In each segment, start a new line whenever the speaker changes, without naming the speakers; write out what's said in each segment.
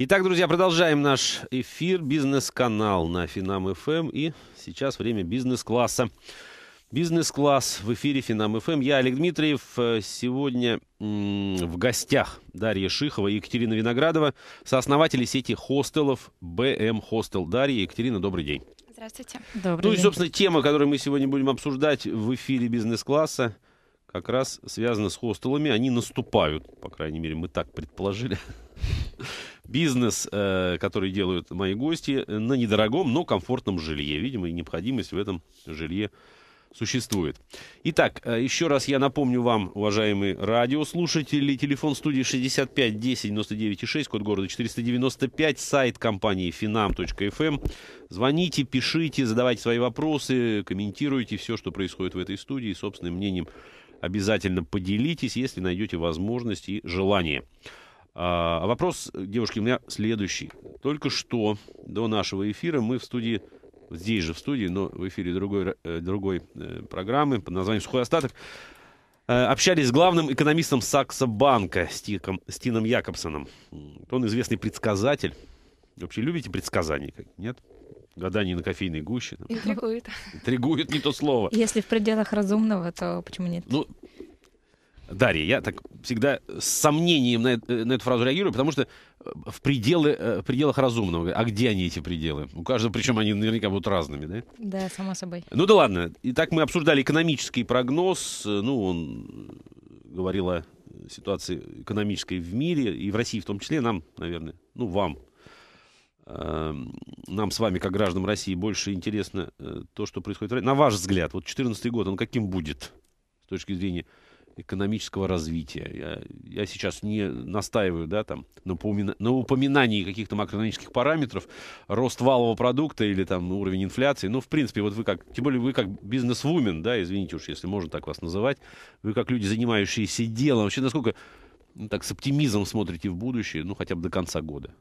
Итак, друзья, продолжаем наш эфир. Бизнес-канал на Финам ФМ. Эм. И сейчас время бизнес-класса. Бизнес-класс в эфире Финам ФМ. Эм. Я Олег Дмитриев. Э, сегодня в гостях Дарья Шихова и Екатерина Виноградова, сооснователи сети хостелов БМ эм Хостел. Дарья, Екатерина, добрый день.
Здравствуйте. Добрый ну и, собственно,
тема, которую мы сегодня будем обсуждать в эфире бизнес-класса, как раз связана с хостелами. Они наступают, по крайней мере, мы так предположили бизнес, э, который делают мои гости, на недорогом, но комфортном жилье. Видимо, и необходимость в этом жилье существует. Итак, э, еще раз я напомню вам, уважаемые радиослушатели, телефон студии 65 10 99 6, код города 495, сайт компании finam.fm. Эм. Звоните, пишите, задавайте свои вопросы, комментируйте все, что происходит в этой студии, собственным мнением обязательно поделитесь, если найдете возможность и желание. А вопрос, девушки, у меня следующий. Только что до нашего эфира мы в студии, здесь же в студии, но в эфире другой, э, другой э, программы под названием «Сухой остаток», э, общались с главным экономистом Сакса Банка Стиком, Стином Якобсоном. Он известный предсказатель. Вообще любите предсказания? Нет? гаданий на кофейной гуще. Там. Интригует. Интригует не то слово.
Если в пределах разумного, то почему нет?
Ну, Дарья, я так всегда с сомнением на, э, на эту фразу реагирую, потому что э, в, пределы, э, в пределах разумного. А где они, эти пределы? У каждого, причем они наверняка будут разными, да?
Да, само собой.
Ну да ладно. Итак, мы обсуждали экономический прогноз. Ну, он говорил о ситуации экономической в мире, и в России в том числе. Нам, наверное, ну, вам, эм, нам с вами, как гражданам России, больше интересно то, что происходит. На ваш взгляд, вот 2014 год, он каким будет с точки зрения экономического развития. Я, я сейчас не настаиваю да, там, на, поумина... на упоминании каких-то макроэкономических параметров, рост валового продукта или там, уровень инфляции. Ну, в принципе, вот вы как, тем более вы как бизнесвумен, да, извините уж, если можно так вас называть, вы как люди, занимающиеся делом, вообще насколько ну, так с оптимизмом смотрите в будущее, ну, хотя бы до конца года?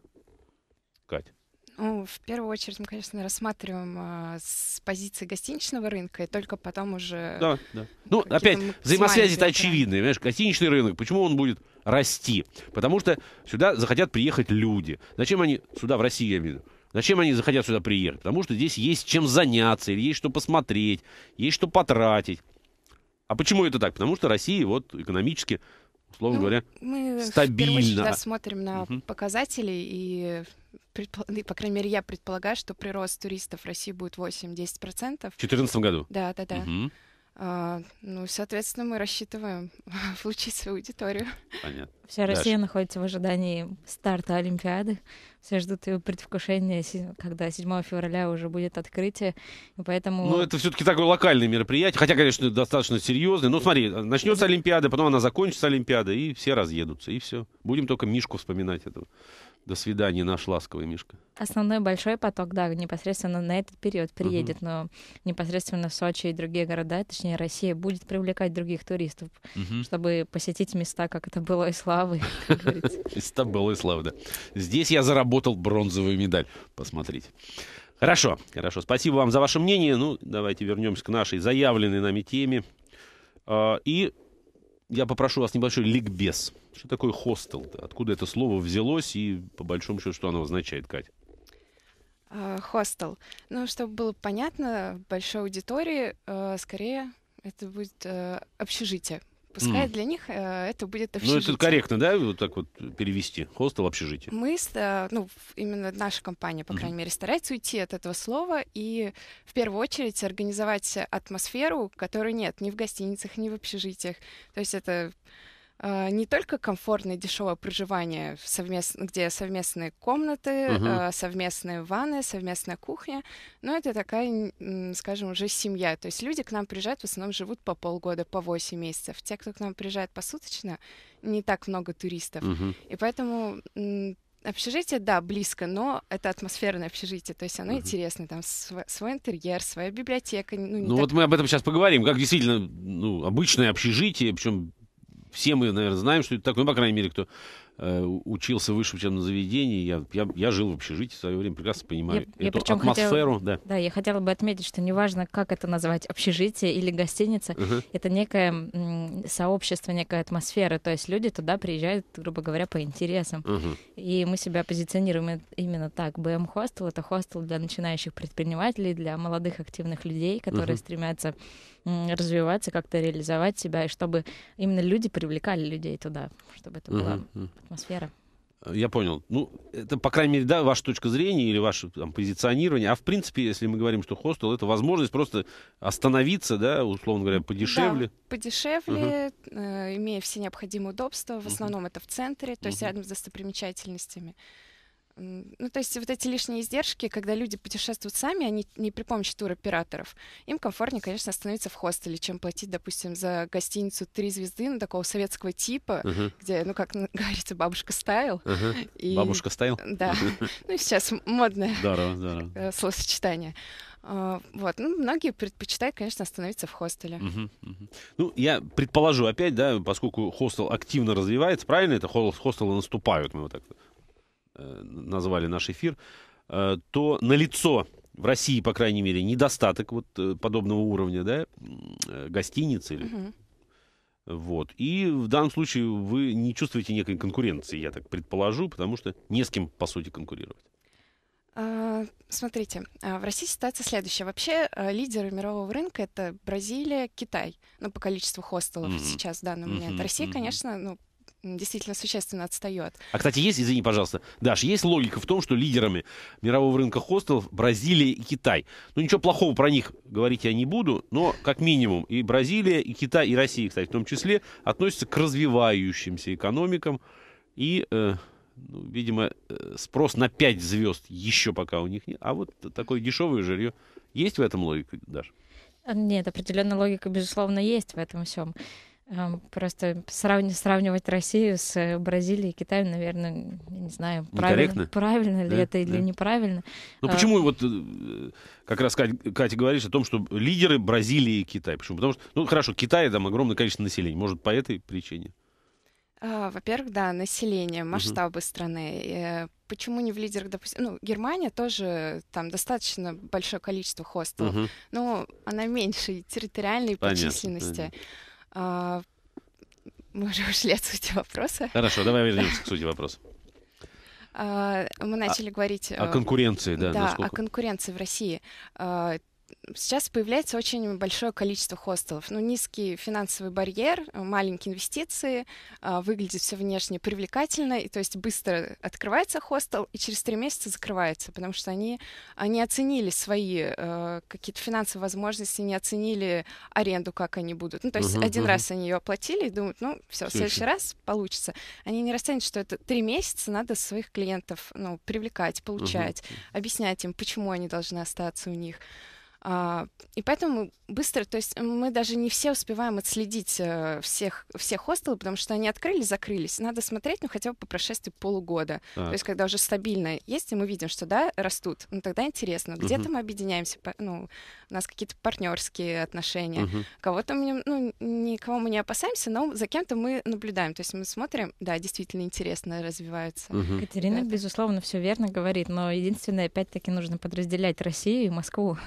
Кать.
Ну, в первую очередь мы, конечно, рассматриваем а, с позиции гостиничного рынка, и только потом уже... Да, да. Ну, опять, взаимосвязи-то очевидные,
понимаешь, гостиничный рынок, почему он будет расти? Потому что сюда захотят приехать люди. Зачем они сюда, в Россию, я имею в виду? Зачем они захотят сюда приехать? Потому что здесь есть чем заняться, или есть что посмотреть, есть что потратить. А почему это так? Потому что Россия вот экономически, условно ну, говоря, мы стабильно. Мы смотрим на угу.
показатели и ну, по крайней мере, я предполагаю, что прирост туристов в России будет 8-10%. В 2014 году? Да, да, да. Угу. А, ну, соответственно, мы рассчитываем
получить свою аудиторию. Понятно. Вся Дальше. Россия находится в ожидании старта Олимпиады. Все ждут ее предвкушения, когда 7 февраля уже будет открытие. И поэтому... Ну, это
все-таки такое локальное мероприятие. Хотя, конечно, достаточно серьезное. но ну, смотри, начнется Олимпиада, потом она закончится Олимпиада, и все разъедутся, и все. Будем только Мишку вспоминать этого. До свидания, наш ласковый Мишка.
Основной большой поток, да, непосредственно на этот период приедет, угу. но непосредственно в Сочи и другие города, точнее Россия, будет привлекать других туристов, угу. чтобы посетить места, как это было и славы.
Места было и славы, да. Здесь я заработал бронзовую медаль, посмотрите. Хорошо, хорошо. Спасибо вам за ваше мнение. Ну, давайте вернемся к нашей заявленной нами теме. А, и я попрошу вас небольшой ликбез. Что такое хостел? Откуда это слово взялось и, по большому счету, что оно означает, Кать?
А, хостел. Uh, ну, чтобы было понятно, большой аудитории, uh, скорее это будет uh, общежитие пускай mm. для них э, это будет общежитие. Ну, это корректно,
да, вот так вот перевести? Хостел, в общежитие.
Мы, э, ну, именно наша компания, по крайней mm. мере, старается уйти от этого слова и в первую очередь организовать атмосферу, которой нет ни в гостиницах, ни в общежитиях. То есть это а, не только комфортное дешевое проживание, совмест... где совместные комнаты, угу. совместные ванны, совместная кухня, но это такая, скажем, уже семья. То есть люди к нам приезжают, в основном живут по полгода, по 8 месяцев. Те, кто к нам приезжает посуточно, не так много туристов. Угу. И поэтому Общежитие, да, близко, но это атмосферное общежитие, то есть оно uh интересно, там св- свой интерьер, своя библиотека. Ну, ну так... вот
мы об этом сейчас поговорим, как действительно ну, обычное общежитие, причем все мы, наверное, знаем, что это такое, ну, по крайней мере, кто Э, учился в высшем учебном заведении, я, я, я жил в общежитии в свое время, прекрасно понимаю я, эту я атмосферу. Хотела, да.
да, я хотела бы отметить, что неважно, как это назвать, общежитие или гостиница, uh-huh. это некое м, сообщество, некая атмосфера, то есть люди туда приезжают, грубо говоря, по интересам. Uh-huh. И мы себя позиционируем именно так. BM Hostel — это хостел для начинающих предпринимателей, для молодых активных людей, которые uh-huh. стремятся развиваться, как-то реализовать себя, и чтобы именно люди привлекали людей туда, чтобы это uh-huh. было атмосфера.
Я понял. Ну, это, по крайней мере, да, ваша точка зрения или ваше там, позиционирование. А в принципе, если мы говорим, что хостел, это возможность просто остановиться, да, условно говоря, подешевле. Да,
подешевле, угу. э, имея все необходимые удобства. В угу. основном это в центре, то угу. есть рядом с достопримечательностями. Ну, то есть вот эти лишние издержки, когда люди путешествуют сами, они не при помощи туроператоров. Им комфортнее, конечно, становиться в хостеле, чем платить, допустим, за гостиницу три звезды, ну, такого советского типа, uh-huh. где, ну, как говорится, бабушка стайл. Uh-huh. И... Бабушка стайл? Да. Ну, сейчас модное э, словосочетание. А, вот, ну, многие предпочитают, конечно, остановиться в хостеле.
Uh-huh, uh-huh. Ну, я предположу опять, да, поскольку хостел активно развивается, правильно, это хостелы наступают, мы вот так Э, назвали наш эфир, э, то налицо в России, по крайней мере, недостаток вот э, подобного уровня, да, гостиницы или Вот. И в данном случае вы не чувствуете некой конкуренции, я так предположу, потому что не с кем, по сути, конкурировать.
А, смотрите, а, в России ситуация следующая. Вообще лидеры мирового рынка это Бразилия, Китай, ну по количеству хостелов mm-hmm. сейчас в данный момент. Mm-hmm. Россия, конечно, ну действительно существенно отстает.
А, кстати, есть, извини, пожалуйста, Даш, есть логика в том, что лидерами мирового рынка хостелов Бразилия и Китай. Ну, ничего плохого про них говорить я не буду, но как минимум и Бразилия, и Китай, и Россия, кстати, в том числе, относятся к развивающимся экономикам и... Э, ну, видимо, э, спрос на 5 звезд еще пока у них нет. А вот такое дешевое жилье. Есть в этом логика, Даша?
Нет, определенная логика, безусловно, есть в этом всем. Эм, просто сравни, сравнивать Россию с э, Бразилией и Китаем, наверное, я не знаю, правильно, правильно ли да, это или да. неправильно. Ну а, почему а...
вот э, как раз Катя, Катя говоришь о том, что лидеры Бразилии и Китай. Почему? Потому что, ну хорошо, Китай там огромное количество населения. Может, по этой причине?
А, во-первых, да, население, масштабы uh страны. Э, почему не в лидерах, допустим, ну, Германия тоже там достаточно большое количество хостелов, uh но ну, она меньше территориальной понятно, по численности. Понятно. А, мы уже ушли от сути вопроса. Хорошо, давай вернемся к сути вопроса. А, мы начали а, говорить... О э, конкуренции, да. Да, насколько? о конкуренции в России. А, Сейчас появляется очень большое количество хостелов. Ну, низкий финансовый барьер, маленькие инвестиции, а, выглядит все внешне привлекательно, и то есть быстро открывается хостел и через три месяца закрывается, потому что они не оценили свои э, какие-то финансовые возможности, не оценили аренду, как они будут. Ну, то есть угу, один угу. раз они ее оплатили и думают, ну, все, в следующий раз получится. Они не расценят, что это три месяца надо своих клиентов ну, привлекать, получать, угу. объяснять им, почему они должны остаться у них. А, и поэтому быстро, то есть мы даже не все успеваем отследить э, всех, всех хостелы, потому что они открылись, закрылись. Надо смотреть, ну, хотя бы по прошествии полугода. Так. То есть когда уже стабильно есть, и мы видим, что, да, растут, ну, тогда интересно, где-то угу. мы объединяемся, ну, у нас какие-то партнерские отношения. Угу. Кого-то мы, ну, никого мы не опасаемся, но за кем-то
мы наблюдаем. То есть мы смотрим, да, действительно интересно развиваются. Угу. Катерина, это... безусловно, все верно говорит, но единственное, опять-таки, нужно подразделять Россию и Москву.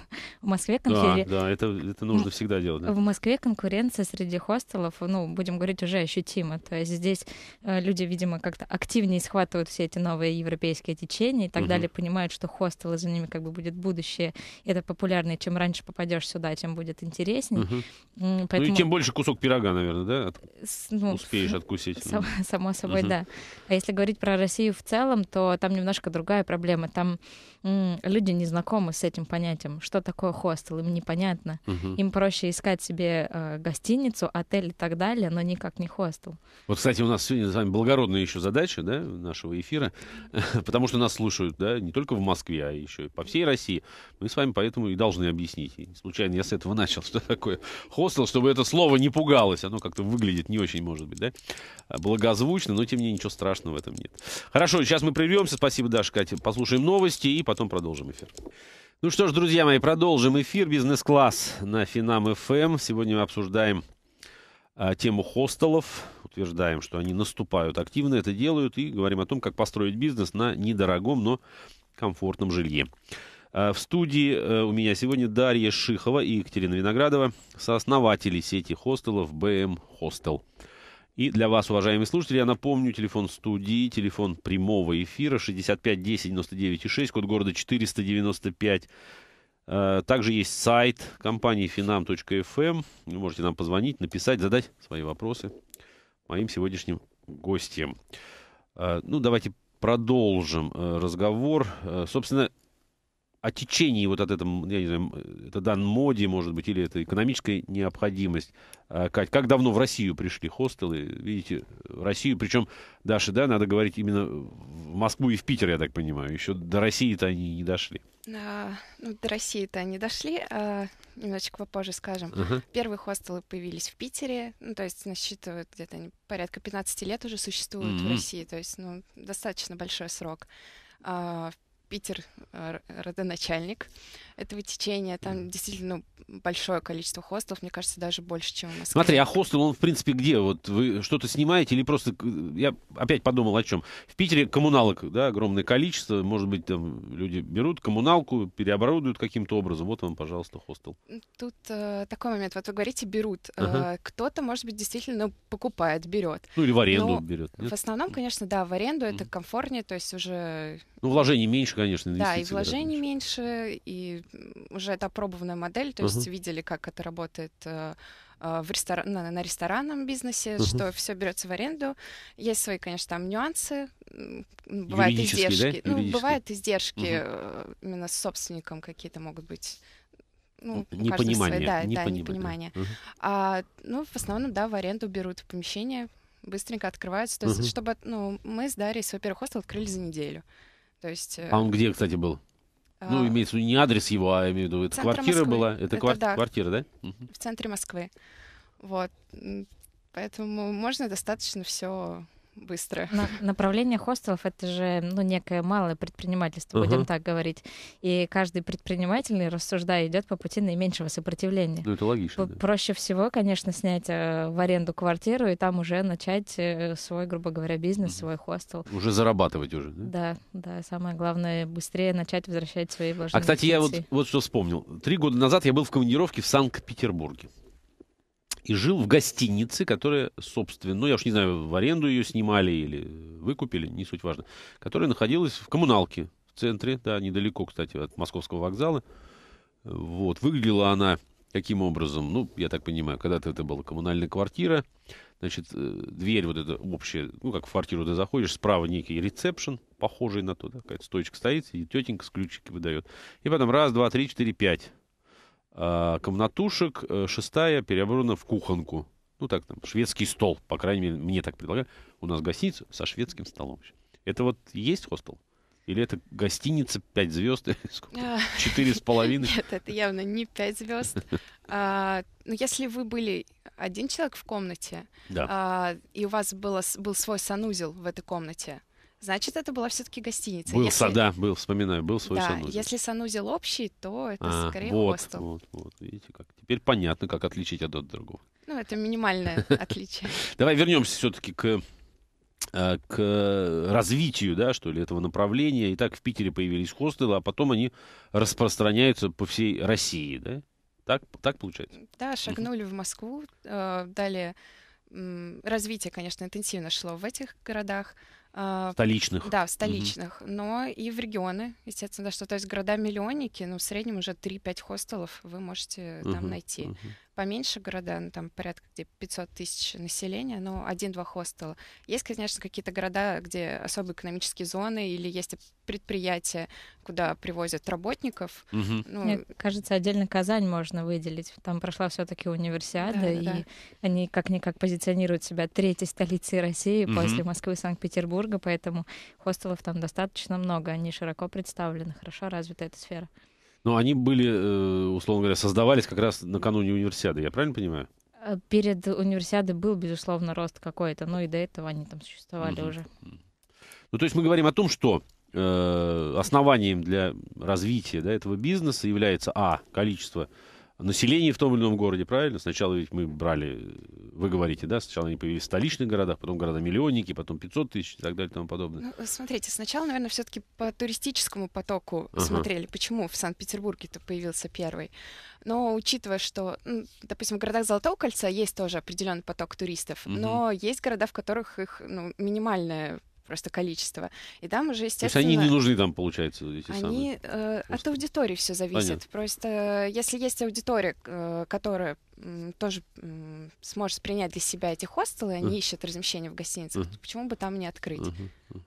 Москве конкуренция... Да,
да, это, это нужно всегда делать. Да? В
Москве конкуренция среди хостелов, ну, будем говорить, уже ощутима. То есть здесь э, люди, видимо, как-то активнее схватывают все эти новые европейские течения и так угу. далее, понимают, что хостелы за ними как бы будет будущее. Это популярнее, чем раньше попадешь сюда, тем будет интереснее. Угу. Поэтому... Ну и тем больше
кусок пирога, наверное, да? От... Ну, Успеешь откусить. Сам, ну. само собой, угу. да.
А если говорить про Россию в целом, то там немножко другая проблема. Там люди не знакомы с этим понятием, что такое такое хостел, им непонятно. Угу. Им проще искать себе э, гостиницу, отель и так далее, но никак не хостел.
Вот, кстати, у нас сегодня с вами благородная еще задача да, нашего эфира, потому что нас слушают да, не только в Москве, а еще и по всей России. Мы с вами поэтому и должны объяснить. И случайно я с этого начал, что такое хостел, чтобы это слово не пугалось. Оно как-то выглядит не очень, может быть, да? А благозвучно, но тем не менее ничего страшного в этом нет. Хорошо, сейчас мы прервемся. Спасибо, Даша, Катя. Послушаем новости и потом продолжим эфир. Ну что ж, друзья мои, продолжим эфир «Бизнес-класс» на Финам ФМ. Сегодня мы обсуждаем а, тему хостелов. Утверждаем, что они наступают активно, это делают. И говорим о том, как построить бизнес на недорогом, но комфортном жилье. А, в студии э, у меня сегодня Дарья Шихова и Екатерина Виноградова, сооснователи сети хостелов BM Hostel. И для вас, уважаемые слушатели, я напомню, телефон студии, телефон прямого эфира 65 10 99 6, код города 495. Э, также есть сайт компании finam.fm. Эм. Вы можете нам позвонить, написать, задать свои вопросы моим сегодняшним гостям. Э, ну, давайте продолжим э, разговор. Собственно, о течении вот от этом, я не знаю, это дан моде, может быть, или это экономическая необходимость. А, Кать, как давно в Россию пришли хостелы? Видите, в Россию, причем, Даша, да, надо говорить именно в Москву и в Питер, я так понимаю. Еще до России-то они не дошли.
А, ну, до России-то они дошли, а, немножечко попозже скажем. uh Первые хостелы появились в Питере, ну, то есть насчитывают где-то порядка 15 лет уже существуют mm-hmm. в м-м. России, то есть, ну, достаточно большой срок. А, Питер э, родоначальник этого течения. Там действительно большое количество хостелов, мне кажется, даже больше, чем в Москве. Смотри,
а хостел, он в принципе где? Вот вы что-то снимаете или просто... Я опять подумал о чем. В Питере коммуналок, да, огромное количество. Может быть, там люди берут коммуналку, переоборудуют каким-то образом. Вот вам, пожалуйста, хостел.
Тут э, такой момент. Вот вы говорите, берут. Э, ага. Э, кто-то, может быть, действительно покупает, берет. Ну или в аренду Но берет. Нет? В основном, конечно, да, в аренду mm-hmm. это комфортнее, то есть уже...
Ну, вложений меньше, конечно, Да, и вложений
раньше. меньше, и уже это опробованная модель, то uh-huh. есть видели, как это работает э, э, в ресторан, на, на ресторанном бизнесе, uh-huh. что все берется в аренду. Есть свои, конечно, там нюансы, ну, бывают издержки. Да? Ну, бывают издержки uh-huh. именно с собственником какие-то могут быть. Ну, непонимание. Свои, да, непонимание. Да, непонимание. Uh-huh. А, ну, в основном, да, в аренду берут помещение, быстренько открываются. То есть, uh-huh. чтобы, ну, мы с Дарьей свой первый хостел открыли за неделю. То есть, а э, он
где, кстати, был? Ну, а, имеется в виду не адрес его, а имею в виду, это квартира Москвы. была? Это, это квар... да. квартира, да? В
центре Москвы. Вот. Поэтому можно достаточно все быстро.
На, направление хостелов это же ну, некое малое предпринимательство, uh-huh. будем так говорить. И каждый предприниматель, рассуждая, идет по пути наименьшего сопротивления. Ну, это логично. да. Проще всего, конечно, снять э, в аренду квартиру и там уже начать э, свой, грубо говоря, бизнес, uh-huh. свой хостел.
Уже зарабатывать уже, да?
Да, да. Самое главное, быстрее начать возвращать свои вложения. А, кстати, я вот,
вот что вспомнил. Три года назад я был в командировке в Санкт-Петербурге и жил в гостинице, которая, собственно, ну, я уж не знаю, в аренду ее снимали или выкупили, не суть важно, которая находилась в коммуналке в центре, да, недалеко, кстати, от московского вокзала. Вот, выглядела она каким образом, ну, я так понимаю, когда-то это была коммунальная квартира, значит, э, дверь вот эта общая, ну, как в квартиру ты заходишь, справа некий ресепшн, похожий на то, да, какая-то стоечка стоит, и тетенька с ключики выдает. И потом раз, два, три, четыре, пять Э, комнатушек, э, шестая переоборудована в кухонку. Ну, так там, шведский стол, по крайней мере, мне так предлагают. У нас гостиница со шведским столом. Это вот есть хостел? Или это гостиница 5 звезд? А. Четыре с половиной? Нет,
это явно не 5 звезд. А, но ну, если вы были один человек в комнате, да. а, и у вас было, был свой санузел в этой комнате, значит, это была все-таки гостиница. Был, если... да,
был, вспоминаю, был свой да, санузел.
если санузел общий, то это а, скорее вот, хостел.
Вот, вот, видите как. Теперь понятно, как отличить одно от другого.
Ну, это минимальное отличие.
Давай вернемся все-таки к а, к развитию, да, что ли, этого направления. И так в Питере появились хостелы, а потом они распространяются по всей России, да? Так, так получается? Да, шагнули
в Москву, э, далее развитие, конечно, интенсивно шло в этих городах. А, столичных. Да, в столичных, угу. но и в регионы, естественно, да, что то есть города-миллионники, ну, в среднем уже 3-5 хостелов вы можете угу, там найти. Угу поменьше города, ну, там порядка где 500 тысяч населения, но один-два хостела. Есть, конечно, какие-то города, где особые экономические зоны или есть
предприятия, куда привозят работников. Угу. Ну, Мне кажется, отдельно Казань можно выделить. Там прошла все-таки универсиада, да, и да. они как-никак позиционируют себя третьей столицей России угу. после Москвы и Санкт-Петербурга, поэтому хостелов там достаточно много, они широко представлены, хорошо развита эта сфера.
Но они были, э, условно говоря, создавались как раз накануне универсиады, я правильно понимаю?
Э, перед универсиадой был, безусловно, рост какой-то, но и до этого они там существовали угу. уже.
Ну, то есть мы говорим о том, что э, основанием для развития да, этого бизнеса является, а, количество населении в том или ином городе, правильно? Сначала ведь мы брали, вы говорите, да, сначала они появились в столичных городах, потом города-миллионники, потом 500 тысяч и так далее и тому подобное.
Ну, смотрите, сначала, наверное, все-таки по туристическому потоку ага. смотрели, почему в Санкт-Петербурге-то появился первый. Но учитывая, что, ну, допустим, в городах Золотого кольца есть тоже определенный поток туристов, угу. но есть города, в которых их ну, минимальное просто количество. И там уже, естественно... То есть они не нужны там,
получается, эти они, самые... Э, просто...
От аудитории все зависит. Понятно. Просто э, если есть аудитория, э, которая тоже сможет принять для себя эти хостелы, они uh-huh. ищут
размещение в гостиницах, uh-huh. почему бы там не открыть?
Uh-huh.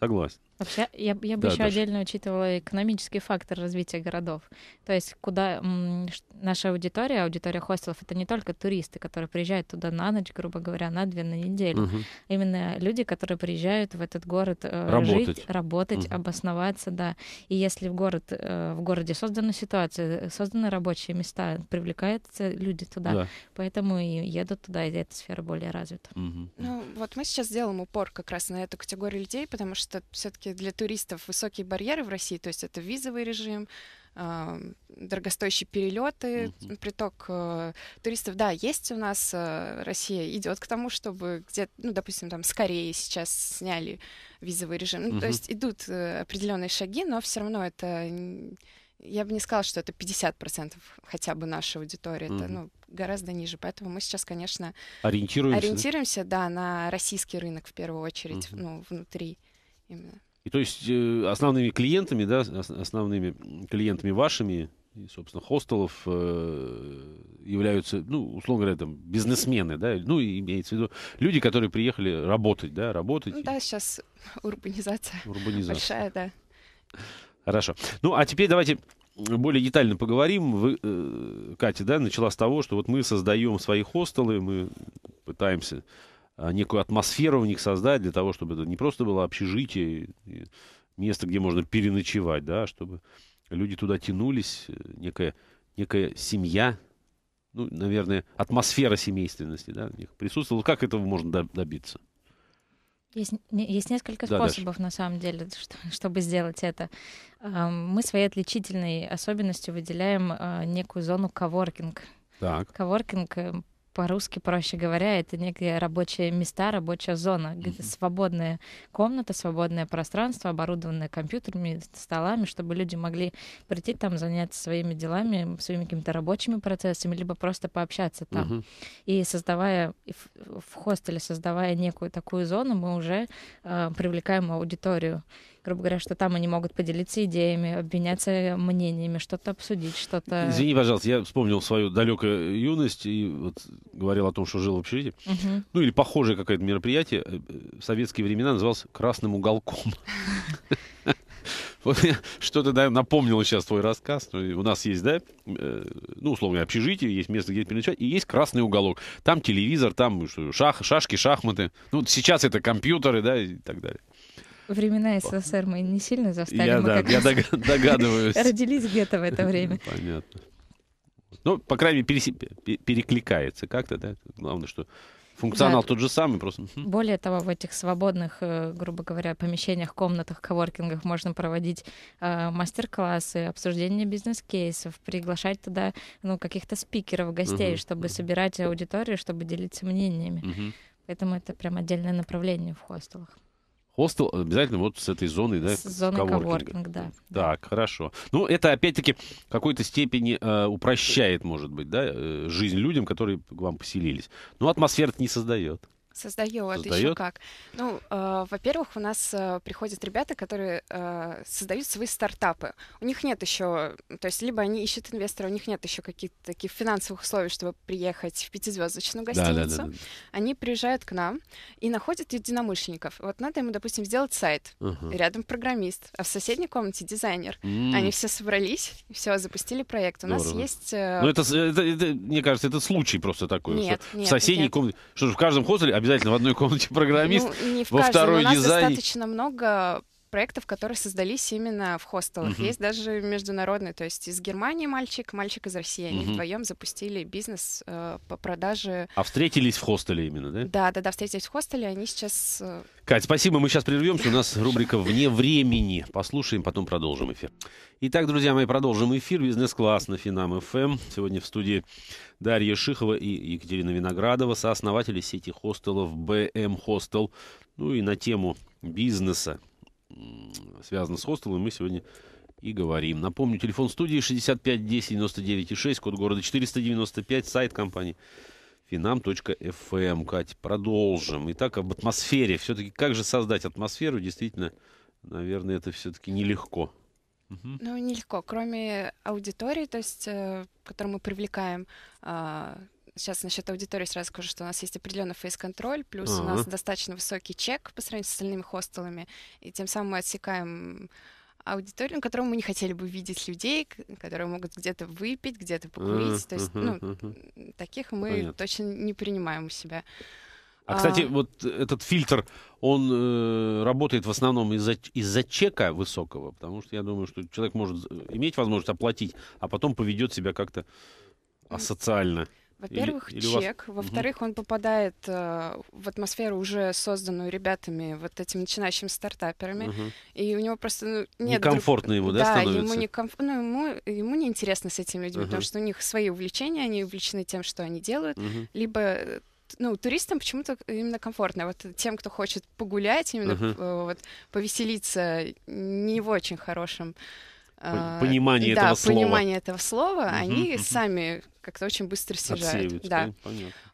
Согласен.
Вообще, я, я бы да, еще Даша. отдельно учитывала экономический фактор развития городов. То есть, куда м, наша аудитория, аудитория хостелов, это не только туристы, которые приезжают туда на ночь, грубо говоря, на две на неделю. Угу. Именно люди, которые приезжают в этот город э, работать. жить, работать, угу. обосноваться, да. И если в, город, э, в городе создана ситуация, э, созданы рабочие места, привлекаются люди туда. Да. Поэтому и едут туда, и эта сфера более развита. Угу.
Ну, вот мы сейчас сделаем упор как раз на эту категорию людей, потому что все-таки все-таки для туристов высокие барьеры в России, то есть это визовый режим, дорогостоящие перелеты, угу. приток э, туристов. Да, есть у нас э, Россия идет к тому, чтобы где, ну, допустим, там с Кореи сейчас сняли визовый режим. Угу. Ну, то есть идут э, определенные шаги, но все равно это я бы не сказала, что это 50% хотя бы нашей аудитории. Mm-hmm. Это ну, гораздо ниже. Поэтому мы сейчас, конечно, ориентируемся, ориентируемся да? да, на российский рынок в первую очередь, mm-hmm. ну, внутри именно.
И то есть э, основными клиентами, да, основными клиентами вашими, и, собственно, хостелов э, являются, ну, условно говоря, там, бизнесмены, да, ну, имеется в виду люди, которые приехали работать, да, работать. Ну,
да, сейчас урбанизация. Урбанизация. Большая, да.
Хорошо. Ну, а теперь давайте более детально поговорим. Вы, э, Катя, да, начала с того, что вот мы создаем свои хостелы, мы пытаемся а, некую атмосферу в них создать для того, чтобы это не просто было общежитие, место, где можно переночевать, да, а чтобы люди туда тянулись, э, некая, некая семья, ну, наверное, атмосфера семейственности, да, у них присутствовала. Как этого можно добиться?
Есть, есть несколько способов, Даша. на самом деле, что, чтобы сделать это. Мы своей отличительной особенностью выделяем а, некую зону коворкинг. Так. Коворкинг э, по-русски, проще говоря, это некие рабочие места, рабочая зона, где mm-hmm. свободная комната, свободное пространство, оборудованное компьютерами, столами, чтобы люди могли прийти там, заняться своими делами, своими какими-то рабочими процессами, либо просто пообщаться там. Mm-hmm. И создавая в, хостеле, создавая некую такую зону, мы уже э, привлекаем аудиторию грубо говоря, что там они могут поделиться идеями, обменяться мнениями, что-то обсудить, что-то... Извини,
пожалуйста, я вспомнил свою далекую юность и вот говорил о том, что жил в общежитии. Угу. Ну или похожее какое-то мероприятие э, в советские времена называлось «Красным уголком». Вот что-то да, напомнил сейчас твой рассказ. Ну, у нас есть, да, э, ну, условно, общежитие, есть место, где переночевать, и есть красный уголок. Там телевизор, там шах, шашки, шахматы. Ну, сейчас это компьютеры, да, и так далее.
Времена СССР мы не сильно
застали. Я, мы да, я догадываюсь.
Родились где-то в это ну, время.
Понятно. Ну, по крайней мере, перес... перекликается как-то, да? Главное, что функционал да. тот же самый просто.
Более того, в этих свободных, э, грубо говоря, помещениях, комнатах, коворкингах можно проводить э, мастер-классы, обсуждение бизнес-кейсов, приглашать туда ну, каких-то спикеров, гостей, угу. чтобы собирать аудиторию, чтобы делиться мнениями. Угу. Поэтому это прям отдельное направление в хостелах.
Хостел обязательно вот с этой зоны, да? С зоны коворкинга. коворкинг, да. Так, хорошо. Ну, это опять-таки в какой-то степени э, упрощает, может быть, да, э, жизнь людям, которые к вам поселились. Но атмосфера не создает.
Создает,
Создает? еще как. Ну, э, во-первых, у нас э, приходят ребята, которые э, создают свои стартапы. У них нет еще, то есть либо они ищут инвестора, у них нет еще каких-то таких финансовых условий, чтобы приехать в пятизвездочную гостиницу. Да, да, да, да. Они приезжают к нам и находят единомышленников. Вот надо ему, допустим, сделать сайт. Угу. Рядом программист, а в соседней комнате дизайнер. Mm. Они все собрались, все, запустили проект. У Здорово. нас есть... Э... Ну, это,
э, это, это, мне кажется, это случай просто такой. Нет, что нет, в соседней нет. комнате... Что же, в каждом хостеле а обязательно в одной комнате программист, ну, не в во каждой, второй у нас дизайн. достаточно
много проектов, которые создались именно в хостелах. Угу. Есть даже международные, то есть из Германии мальчик, мальчик из России. Они угу. вдвоем запустили бизнес э, по продаже.
А встретились в хостеле именно, да?
Да, да, да, встретились в хостеле, они сейчас... Э,
Кать, спасибо, мы сейчас прервемся, у нас рубрика «Вне времени». Послушаем, потом продолжим эфир. Итак, друзья мои, продолжим эфир. Бизнес-класс на Финам ФМ. Сегодня в студии Дарья Шихова и Екатерина Виноградова, сооснователи сети хостелов BM Hostel. Ну и на тему бизнеса, связано с хостелом, мы сегодня и говорим. Напомню, телефон студии 65 10 99 6, код города 495, сайт компании finam.fm. Эм. Катя продолжим. Итак, об атмосфере. Все-таки как же создать атмосферу? Действительно, наверное, это все-таки нелегко. Угу.
Ну, нелегко. Кроме аудитории, то есть, э, которую мы привлекаем э, сейчас насчет аудитории сразу скажу, что у нас есть определенный фейс-контроль, плюс uh-huh. у нас достаточно высокий чек по сравнению с остальными хостелами, и тем самым мы отсекаем аудиторию, которую мы не хотели бы видеть людей, которые могут где-то выпить, где-то покурить. Uh-huh, То есть, uh-huh, ну, таких мы Понятно. точно не принимаем у себя. А, кстати, а.
вот этот фильтр, он э, работает в основном из-за, из-за чека высокого, потому что я думаю, что человек может иметь возможность оплатить, а потом поведет себя как-то асоциально. Во-первых, или, или чек. Вас... Во-вторых,
угу. он попадает э, в атмосферу, уже созданную ребятами, вот этими начинающими стартаперами. Угу. И у него просто ну, нет... Некомфортно друг... ему, да, да становится? Ему, не комф... ну, ему, ему неинтересно с этими людьми, угу. потому что у них свои увлечения, они увлечены тем, что они делают. Угу. Либо э, ну, туристам почему-то именно комфортно. Вот тем, кто хочет погулять, именно uh-huh. вот, повеселиться, не в очень хорошем а, понимание да, этого слова. понимание этого слова, угу, они угу. сами как-то очень быстро снижают. да.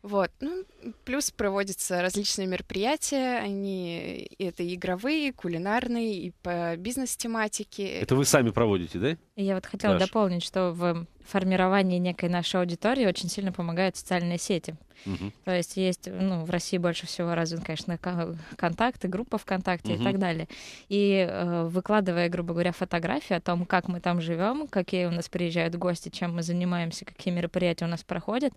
Вот. Ну, плюс проводятся различные мероприятия, они это и игровые, и кулинарные, и по бизнес-тематике.
Это вы
сами проводите, да? Я вот хотела Даш.
дополнить, что в формировании некой нашей аудитории очень сильно помогают социальные сети. Угу. То есть есть, ну, в России больше всего развит, конечно, контакты, группа ВКонтакте угу. и так далее. И э, выкладывая, грубо говоря, фотографии о том, как мы там живем, какие у нас приезжают гости, чем мы занимаемся, какие мероприятия у нас проходят,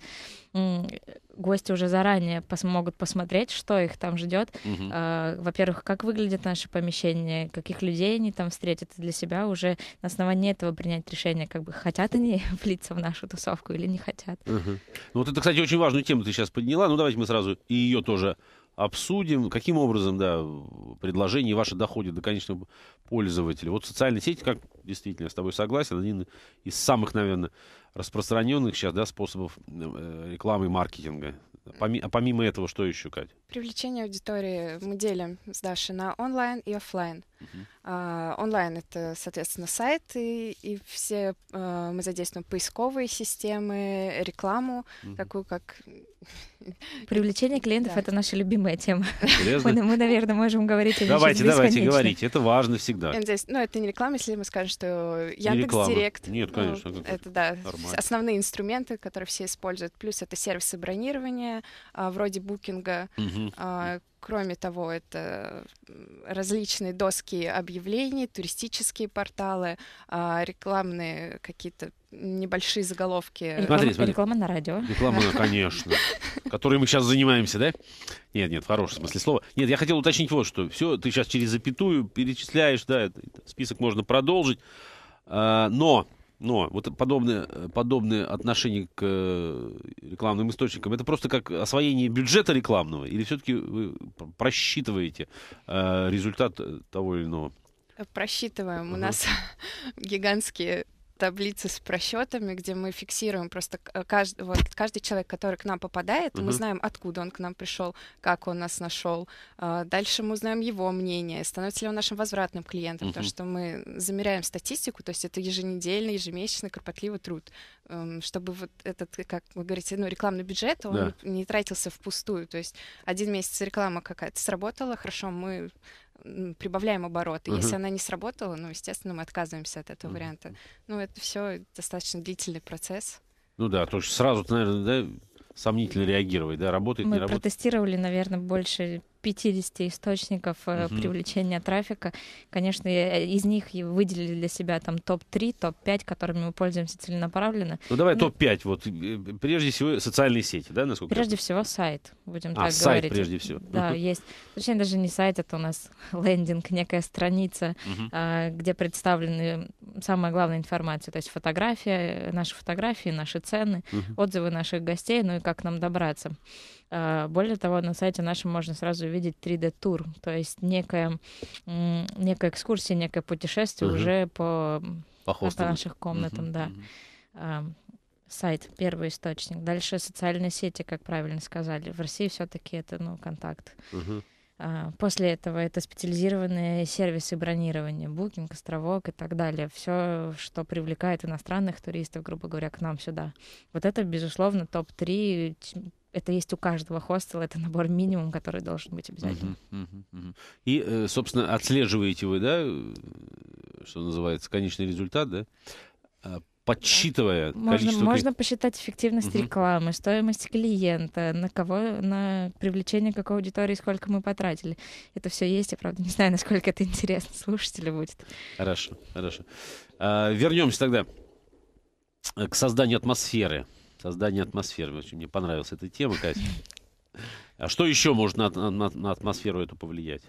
гости уже заранее пос могут посмотреть, что их там ждет. Угу. Э, во-первых, как выглядят наши помещения, каких людей они там встретят, для себя уже на основании этого принять решение, как бы хотят они влиться в нашу тусовку или не хотят.
Угу. Ну, вот это, кстати, очень важная тема. ты сейчас подняла. Ну, давайте мы сразу и ее тоже обсудим, каким образом, да, предложение ваше доходит до конечного пользователя. Вот социальные сети, как действительно, я с тобой согласен, один из самых, наверное, распространенных сейчас, да, способов э, рекламы и маркетинга. А помимо этого, что еще, Кать?
привлечение аудитории мы делим с Дашей на онлайн и офлайн. Uh-huh. А, онлайн это, соответственно, сайты, и все а, мы задействуем поисковые системы, рекламу, uh-huh. такую как...
Привлечение клиентов да. это наша любимая тема.
Мы,
мы, наверное, можем говорить о Давайте, давайте, говорите.
Это важно всегда. Эм,
здесь, ну, это не реклама, если мы скажем, что Яндекс.Директ. Нет, ну, конечно. Ну, это, да, основные инструменты, которые все используют. Плюс это сервисы бронирования, а, вроде букинга. Uh-huh. А, кроме того, это различные доски объявлений, туристические порталы, а, рекламные какие-то небольшие заголовки. Реклама, смотри,
смотри. реклама на радио. Реклама, конечно. Которой мы сейчас занимаемся, да? Нет, нет, в хорошем смысле слова. Нет, я хотел уточнить вот что. Все, ты сейчас через запятую перечисляешь, да, список можно продолжить. А, но но вот подобные э, подобные отношения к э, рекламным источникам, это просто как освоение бюджета рекламного? Или все-таки вы просчитываете э, результат того или иного?
Просчитываем. Угу. У нас гигантские таблицы с просчетами, где мы фиксируем просто э, каждый, вот, каждый человек, который к нам попадает, угу. мы знаем, откуда он к нам пришел, как он нас нашел. А дальше мы узнаем его мнение, становится ли он нашим возвратным клиентом, угу. потому что мы замеряем статистику, то есть это еженедельный, ежемесячный, кропотливый труд, эм, чтобы вот этот, как вы говорите, ну, рекламный бюджет, он да. не тратился впустую. То есть один месяц реклама какая-то сработала, хорошо, мы прибавляем обороты. Угу. Если она не сработала, ну, естественно, мы отказываемся от этого угу. варианта. Ну, это все достаточно длительный процесс.
Ну да, то есть сразу, наверное, да, сомнительно реагировать, да, работает, мы не работает. Мы
протестировали, наверное, больше 50 источников угу. привлечения трафика. Конечно, э, из них выделили для себя там топ-3, топ-5, которыми мы пользуемся целенаправленно.
Ну давай Но... Ну, топ-5. Вот э, прежде всего социальные сети, да, насколько? Прежде я...
всего сайт, будем а, так сайт говорить. сайт прежде всего. Да, есть. Точнее, даже не сайт, это у нас лендинг, некая страница, угу. где представлены самая главная информация, то есть фотография, наши фотографии, наши цены, угу. отзывы наших гостей, ну и как нам добраться. А, более того, на сайте нашем можно сразу видеть 3D-тур, то есть некая, некая экскурсия, некое путешествие угу. уже по, по, по наших комнатам, угу. да. А, сайт, первый источник. Дальше социальные сети, как правильно сказали. В России все-таки это, ну, контакт. Угу. После этого это специализированные сервисы бронирования, Букинг, Островок и так далее. Все, что привлекает иностранных туристов, грубо говоря, к нам сюда. Вот это, безусловно, топ-3 это есть у каждого хостела, это набор минимум, который должен быть обязательно.
Uh-huh, uh-huh, uh-huh. И, э, собственно, отслеживаете вы, да, э, что называется, конечный результат, да? А, подсчитывая можно, количество... Можно
посчитать эффективность Uh-huh. рекламы, стоимость клиента, на кого, на привлечение какой аудитории, сколько мы потратили. Это все есть, я, правда, не знаю, насколько это интересно слушателю
будет. Хорошо, хорошо. А, вернемся тогда э, к созданию атмосферы Создание атмосферы. Очень мне понравилась эта тема, Катя. А что еще может на, на, на атмосферу эту повлиять?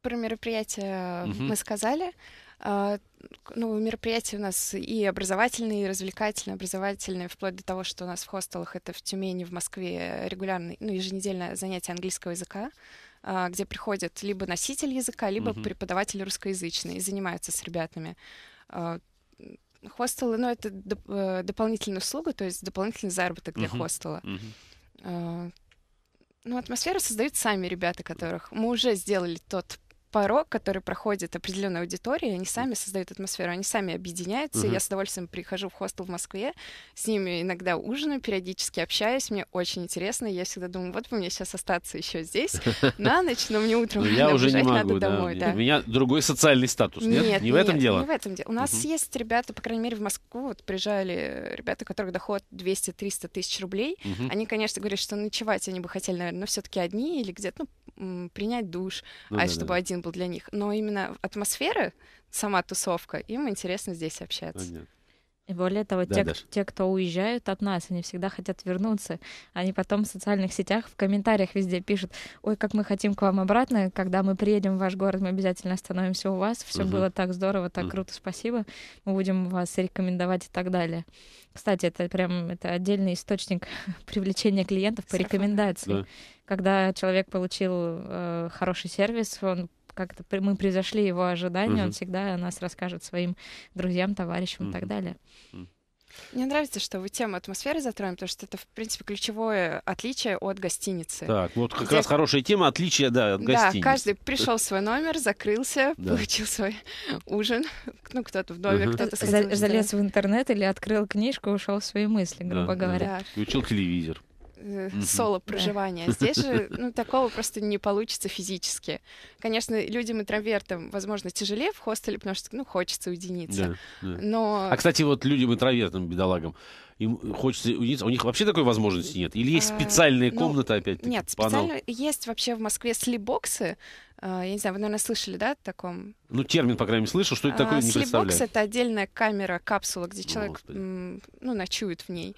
Про мероприятие угу. Э, мы сказали. А, ну, мероприятия у нас и образовательные, и развлекательные. Образовательные, вплоть до того, что у нас в хостелах это в Тюмени, в Москве регулярно, ну, еженедельное занятие английского языка а, где приходят либо носитель языка, либо угу. преподаватель русскоязычный и занимаются с ребятами а, хостелы, ну, это доп- э, дополнительная услуга, то есть дополнительный заработок для uh-huh. хостела. Uh-huh. Ну, атмосферу создают сами ребята, которых мы уже сделали тот порог, который проходит определенная аудитория, они сами создают атмосферу, они сами объединяются. Mm-hmm. Я с удовольствием прихожу в хостел в Москве, с ними иногда ужинаю, периодически общаюсь, мне очень интересно. Я всегда думаю, вот бы мне сейчас остаться еще здесь на ночь, но мне утром ну, я уже не могу, домой. У
меня другой социальный статус, нет? Не в этом дело? не в этом дело. У нас
есть ребята, по крайней мере, в Москву вот приезжали ребята, у которых доход 200-300 тысяч рублей. Они, конечно, говорят, что ночевать они бы хотели, наверное, но все-таки одни или где-то ну, принять душ, ну а чтобы один был для них. Но именно атмосфера,
сама тусовка, им интересно здесь общаться. Понятно. И более того, да, те, те, кто уезжают от нас, они всегда хотят вернуться. Они потом в социальных сетях, в комментариях везде пишут, ой, как мы хотим к вам обратно, когда мы приедем в ваш город, мы обязательно остановимся у вас, все угу. было так здорово, так угу. круто, спасибо, мы будем вас рекомендовать и так далее. Кстати, это прям это отдельный источник привлечения клиентов по рекомендации. Да. Когда человек получил э, хороший сервис, он как-то мы превзошли его ожидания, угу. он всегда о нас расскажет своим друзьям, товарищам угу. и так далее. Мне нравится, что вы тему атмосферы затронули, потому что
это, в принципе, ключевое отличие от гостиницы. Так, ну вот как Здесь... раз хорошая
тема, отличие, да, от да, гостиницы. Да, каждый пришел
в свой номер, закрылся, да. получил свой
ужин. Ну, кто-то в номер, угу. кто-то... Залез в интернет или открыл книжку, ушел в свои мысли, грубо да, говоря. Да.
Включил телевизор. Э, соло проживания. Здесь же ну,
такого
просто не получится физически. Конечно, людям-интровертам, возможно, тяжелее в хостеле, потому что ну, хочется уединиться. Yeah, yeah. Но... А, кстати,
вот людям-интровертам, бедолагам, им э, хочется уединиться. У них вообще такой возможности нет? Или есть э, специальные ну, комнаты, опять Нет, специально
есть вообще в Москве слипбоксы. Э, я не знаю, вы, наверное, слышали, да, о таком?
Ну, термин, по крайней мере, слышал Что это такое, а, не представляю. это
отдельная камера, капсула, где человек, ну, ночует в ней.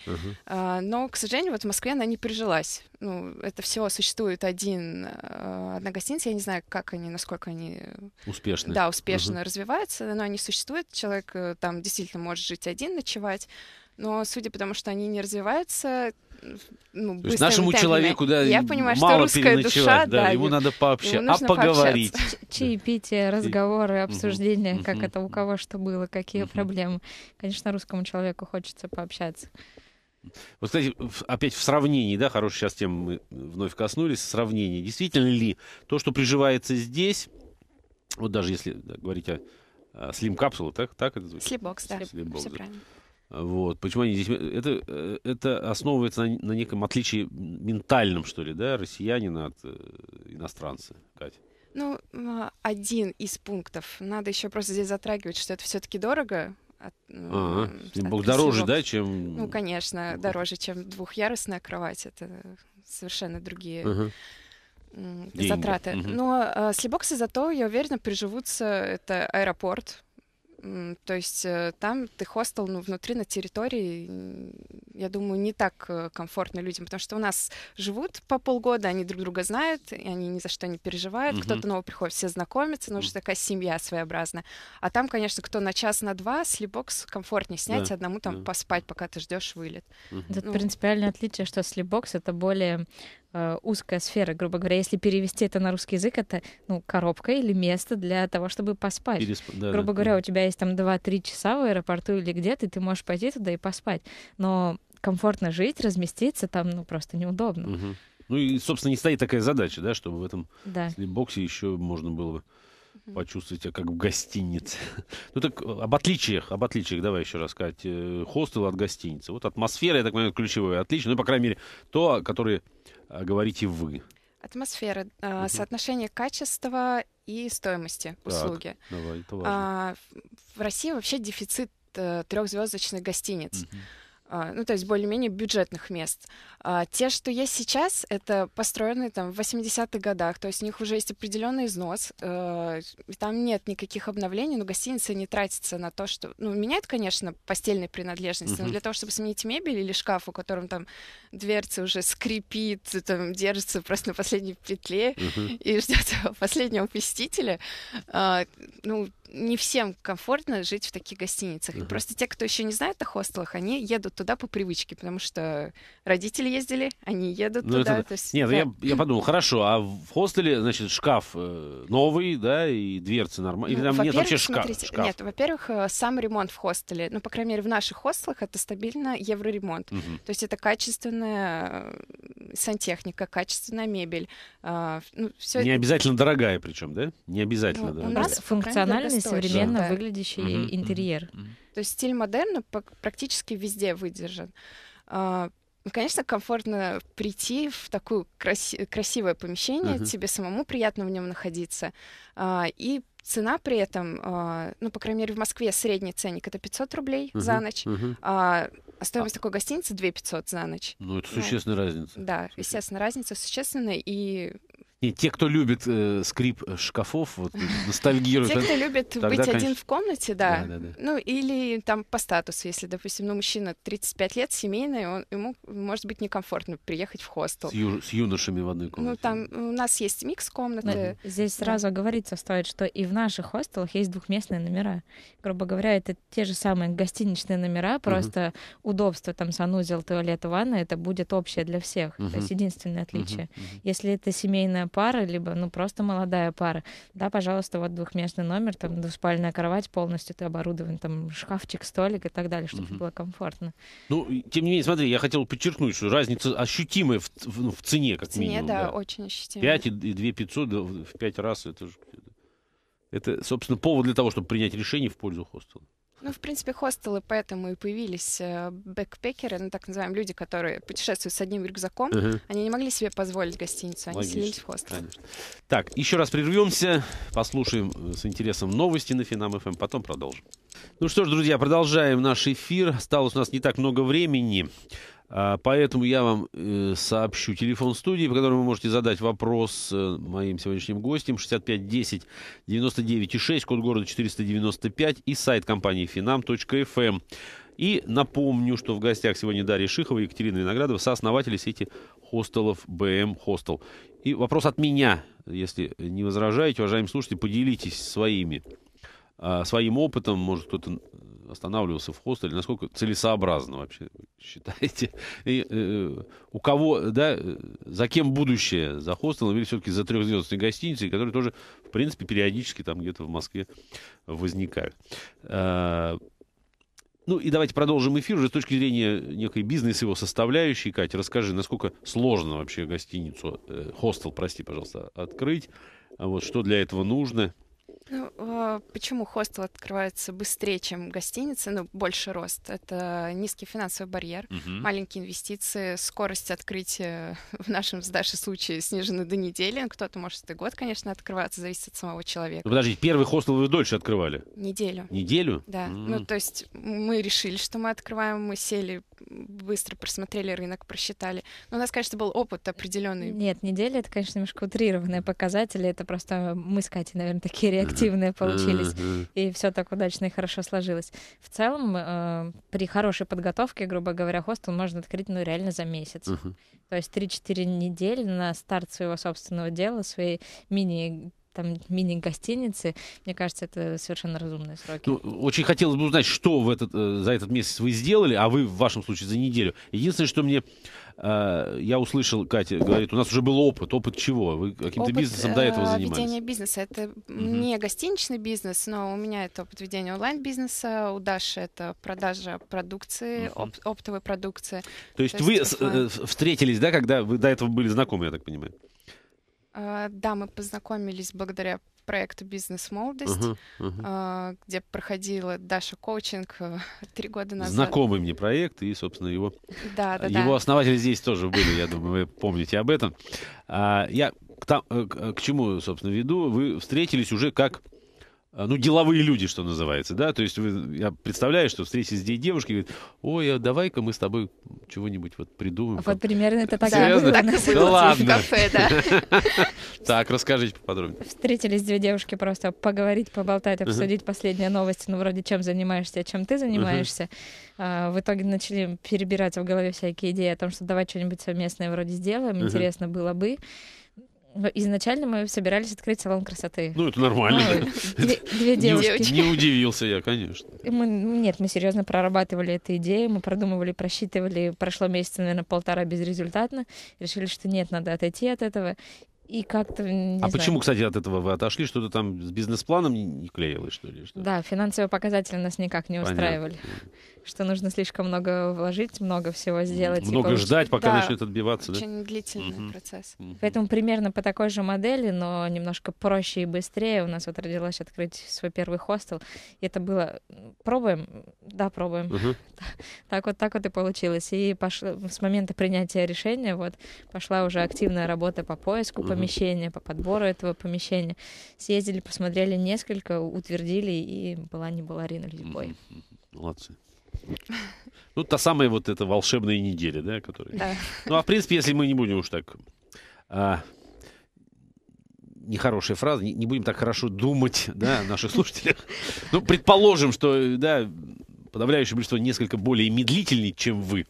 но, к сожалению, вот в Москве она не прижилась. Ну, это всего существует один, одна гостиница. Я не знаю, как они, насколько они...
Успешно. Да, успешно угу.
развиваются, но они существуют. Человек там действительно может жить один, ночевать но судя по тому, что
они не развиваются, ну, То есть нашему темпами. человеку, да, я понимаю, мало что русская душа, да, да ему надо а пообщаться, а поговорить. Пообщаться. Чаепитие, разговоры, обсуждения, как это у кого что было, какие проблемы. Конечно, русскому человеку хочется пообщаться.
Вот, кстати, опять в сравнении, да, хорошая сейчас тема мы вновь коснулись, сравнение. Действительно ли то, что приживается здесь, вот даже если да, говорить о, о слим-капсулах, так, так это звучит? бокс, да, Слипбокс, все правильно. Вот. Почему они здесь... Это, э, это основывается на, на неком отличии ментальном, что ли, да, россиянина от э, иностранца, Катя?
Ну, один из пунктов. Надо еще просто здесь затрагивать, что это все-таки дорого, от, э,
а, ага. -а. от дороже, да, чем... Ну,
конечно, дороже, чем двухъярусная кровать. Это совершенно другие ага. затраты. Деньги. Но угу. а, слепоксы зато, я уверена, приживутся. Это аэропорт, то есть э, там ты хостел ну, внутри на территории, я думаю, не так э, комфортно людям, потому что у нас живут по полгода, они друг друга знают, и они ни за что не переживают. Mm-hmm. Кто-то новый приходит, все знакомятся, ну mm-hmm. уже такая семья своеобразная. А там, конечно, кто на час, на два, слепокс комфортнее снять, yeah. одному там yeah. поспать, пока ты ждешь вылет.
Mm-hmm. Это ну, принципиальное отличие, что слепокс это более Э, узкая сфера, грубо говоря. Если перевести это на русский язык, это ну, коробка или место для того, чтобы поспать. Пересп... Да, грубо да, говоря, да. у тебя есть там 2-3 часа в аэропорту или где-то, и ты можешь пойти туда и поспать. Но комфортно жить, разместиться там ну, просто неудобно.
Угу. Ну и, собственно, не стоит такая задача, да, чтобы в этом да. слепбоксе еще можно было бы почувствовать себя как в гостинице. Ну так э, об отличиях, об отличиях давай еще раз сказать. Э, хостел от гостиницы. Вот атмосфера, я так понимаю, ключевая отличие. Ну, по крайней мере, то, которые а, говорите вы?
Атмосфера, угу. соотношение качества и стоимости так, услуги. Давай, это а, важно. А, в России вообще дефицит э, трехзвездочных гостиниц. Угу. А, ну, то есть более-менее бюджетных мест. А, те, что есть сейчас, это построены там в 80-х годах, то есть у них уже есть определенный износ, э, там нет никаких обновлений, но ну, гостиница не тратится на то, что... Ну, меняют, конечно, постельные принадлежности, но для того, чтобы сменить мебель или шкаф, у котором там дверцы уже скрипит, там держится просто на последней петле и ждет последнего посетителя, а, ну, не всем комфортно жить в таких гостиницах. Uh-huh. Просто те, кто еще не знает о хостелах, они едут туда по привычке, потому что родители ездили, они едут ну, туда. Это... То есть... Нет, ну, да. я, я
подумал, хорошо, а в хостеле, значит, шкаф э, новый, да, и дверцы нормальные. Ну, Или нет вообще шка... смотрите, шкаф? Нет,
во-первых, э, сам ремонт в хостеле, ну, по крайней мере, в наших хостелах это стабильно евроремонт. Uh-huh. То есть это качественная э, сантехника, качественная мебель. ну, все не
обязательно дорогая причем, да? Не обязательно ну, дорогая. У нас
функционально идеальный, восточный, современно да. выглядящий mm-hmm,
интерьер. Mm-hmm, То есть стиль модерна практически везде выдержан. А, ну, конечно, комфортно прийти в такое краси- красивое помещение, uh-huh. тебе самому приятно в нем находиться. А, и цена при этом, а, ну, по крайней мере, в Москве средний ценник это 500 рублей uh-huh. за ночь, uh-huh. а, стоимость а... такой гостиницы 2500 за ночь. Ну, это существенная ну, разница. Да, существенно. естественно, разница существенная, и
и те, кто любит э, скрип э, шкафов, вот, э, ностальгируют. Те, кто любит быть один
в комнате, да. Ну, или там по статусу, если, допустим, ну, мужчина 35 лет, семейный, он, ему может быть некомфортно приехать в хостел. С,
ю, с юношами в одной комнате.
Ну, там у нас есть микс комнаты. Да. Здесь сразу говорится стоит, что и в наших хостелах есть двухместные номера. Грубо говоря, это те же самые гостиничные номера, просто угу. удобство, там, санузел, туалет, ванна, это будет общее для всех. Угу. То есть единственное отличие. Угу. Если это семейная пара, либо, ну, просто молодая пара, да, пожалуйста, вот двухместный номер, там, двуспальная кровать полностью, ты оборудован, там, шкафчик, столик и так далее, чтобы угу. было комфортно.
Ну, тем не менее, смотри, я хотел подчеркнуть, что разница ощутимая в, в, ну, в цене, как в цене, минимум. да, да,
очень ощутимая.
5 и 2 500 да, в 5 раз, это же... Это, собственно, повод для того, чтобы принять решение в пользу хостела.
Ну, в принципе, хостелы поэтому и появились э, бэкпекеры, ну, так называемые люди, которые путешествуют с одним рюкзаком. Угу. Они не могли себе позволить гостиницу, они Логично, селились в
хостел. Так, еще раз прервемся, послушаем э, с интересом новости на Финам ФМ, эм, потом продолжим. Ну что ж, друзья, продолжаем наш эфир. Осталось у нас не так много времени. А, поэтому я вам э, сообщу телефон студии, по которому вы можете задать вопрос э, моим сегодняшним гостям. 6510 99 6, код города 495 и сайт компании finam.fm. Эм. И напомню, что в гостях сегодня Дарья Шихова и Екатерина Виноградова, сооснователи сети хостелов BM Hostel. Эм и вопрос от меня, если не возражаете, уважаемые слушатели, поделитесь своими, а, своим опытом, может кто-то останавливался в хостеле, насколько целесообразно вообще считаете? И э, у кого, да, за кем будущее? За хостелом или все-таки за трехзвездочной гостиницей, которые тоже, в принципе, периодически там где-то в Москве возникают. Э, ну и давайте продолжим эфир уже с точки зрения некой бизнес его составляющей. Катя, расскажи, насколько сложно вообще гостиницу, э, хостел, прости, пожалуйста, открыть? Вот что для этого нужно?
Ну, а, почему хостел открывается быстрее, чем гостиница? Ну, больше рост. Это низкий финансовый барьер, угу. маленькие инвестиции, скорость открытия в нашем с Дашей случае снижена до недели. Кто-то может и год, конечно, открываться, зависит от самого человека. подождите, первый хостел
вы дольше открывали? Неделю. Неделю? Да. М-м. Ну, то
есть мы решили, что мы открываем, мы сели быстро
просмотрели рынок, просчитали. Но у нас, конечно, был опыт определенный. Нет, неделя это, конечно, немножко утрированные показатели. Это просто мы с Катей, наверное, такие реактивные получились. И все так удачно и хорошо сложилось. В целом, э, при хорошей подготовке, грубо говоря, хостел можно открыть, ну, реально за месяц. То есть 3-4 недели на старт своего собственного дела, своей мини там мини-гостиницы. Мне кажется, это совершенно разумные сроки.
Ну, очень хотелось бы узнать, что в этот, э, за этот месяц вы сделали, а вы в вашем случае за неделю. Единственное, что мне э, я услышал, Катя говорит, у нас уже был опыт. Опыт чего? Вы каким-то опыт, бизнесом до этого э, занимались? Ведение
бизнеса. Это угу. не гостиничный бизнес, но у меня это опыт ведения онлайн-бизнеса, у Даши это продажа продукции, угу. оп- оптовой продукции.
То есть, То есть вы офлайн. встретились, да, когда вы до этого были знакомы, я так понимаю?
А, да, мы познакомились благодаря проекту «Бизнес молодость», uh-huh, uh-huh. где проходила Даша коучинг э, три года назад. Знакомый
мне проект и, собственно, его... Да, да, э, его да. основатели здесь тоже были, я думаю, вы помните об этом. А, я к, там, э, к чему, собственно, веду? Вы встретились уже как а, ну, деловые люди, что называется, да, то есть вы, я представляю, что встретились две девушки, говорит, ой, а давай-ка мы с тобой чего-нибудь вот придумаем. Вот примерно это так Серьезно? Да, так да ладно. кафе, да. Так, расскажите поподробнее.
Встретились две девушки просто поговорить, поболтать, обсудить последние новости, ну, вроде чем занимаешься, чем ты занимаешься. А, в итоге начали перебирать в голове всякие идеи о том, что давай что-нибудь совместное вроде сделаем, интересно было бы. Изначально мы собирались открыть салон красоты. Ну, это нормально. Ну, две, две Не,
удивился я, конечно.
Мы, ну, нет, мы серьезно прорабатывали эту идею, мы продумывали, просчитывали. Прошло месяца, наверное, полтора безрезультатно. Решили, что нет, надо отойти от этого. И как-то, А знаю. почему, кстати,
от этого вы отошли? Что-то там с бизнес-планом не, не клеилось, что ли? Что?
Да, финансовые показатели нас никак не устраивали. Понятно. Что нужно слишком много вложить, много всего сделать. Много получ... ждать, пока да, начнет отбиваться. Очень да? длительный угу. процесс. Угу. Поэтому примерно по такой же модели, но немножко проще и быстрее. У нас вот родилось открыть свой первый хостел. И это было... Пробуем? Да, пробуем. Угу. Так вот, так вот и получилось. И пошло... с момента принятия решения вот пошла уже активная работа по поиску, по помещение, по подбору этого помещения. Съездили, посмотрели несколько, утвердили, и была не была Рина Любой.
Молодцы. Ну, та самая вот эта волшебная неделя, да, которая... Да. Ну, а в принципе, если мы не будем уж так... А, нехорошая фраза, не, не будем так хорошо думать, да, о наших слушателях. Ну, предположим, что, да, подавляющее большинство несколько более медлительный, чем вы.